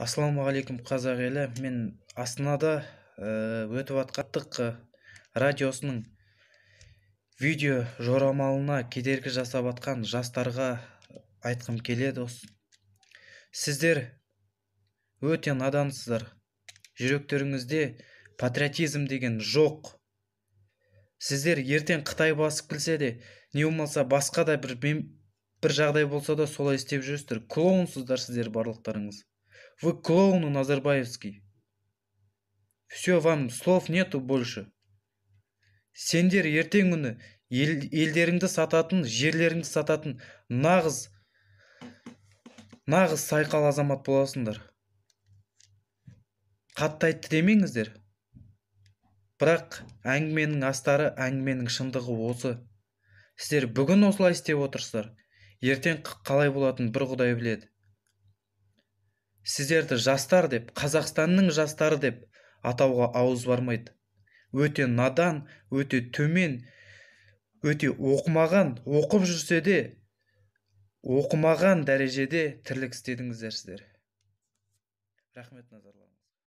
ассалаумағалейкум қазақ елі мен астанада э, өтіп жатқан э, радиосының видео жорамалына кедергі жасап жатқан жастарға айтқым келеді сіздер өте надансыздар жүректеріңізде патриотизм деген жоқ сіздер ертең қытай басып келсе де не болмаса басқа да бір, бір жағдай болса да солай істеп жүресіздер клоунсыздар сіздер барлықтарыңыз Вы клоуну Назарбаевский. Все, вам слов нету больше. Сендер ертең күні ел, елдеріңді сататын, жерлеріңді сататын нағыз нағыз сайқал азамат боласыңдар. Қатты айтты демеңіздер. Бірақ әңгіменің астары, әңгіменің шындығы осы. Сіздер бүгін осылай істеп отырсыздар. Ертең қалай болатынын бір Құдай біледі сіздерді жастар деп қазақстанның жастары деп атауға ауыз бармайды өте надан өте төмен өте оқымаған оқып жүрсе де оқымаған дәрежеде тірлік істедіңіздер сіздер рахмет назарларыңызға